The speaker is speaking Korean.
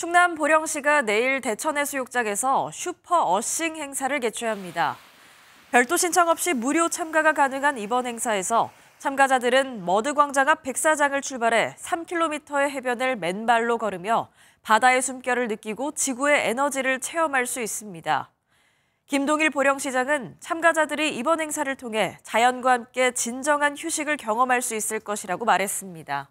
충남 보령시가 내일 대천해수욕장에서 슈퍼 어싱 행사를 개최합니다. 별도 신청 없이 무료 참가가 가능한 이번 행사에서 참가자들은 머드광장 앞 백사장을 출발해 3km의 해변을 맨발로 걸으며 바다의 숨결을 느끼고 지구의 에너지를 체험할 수 있습니다. 김동일 보령시장은 참가자들이 이번 행사를 통해 자연과 함께 진정한 휴식을 경험할 수 있을 것이라고 말했습니다.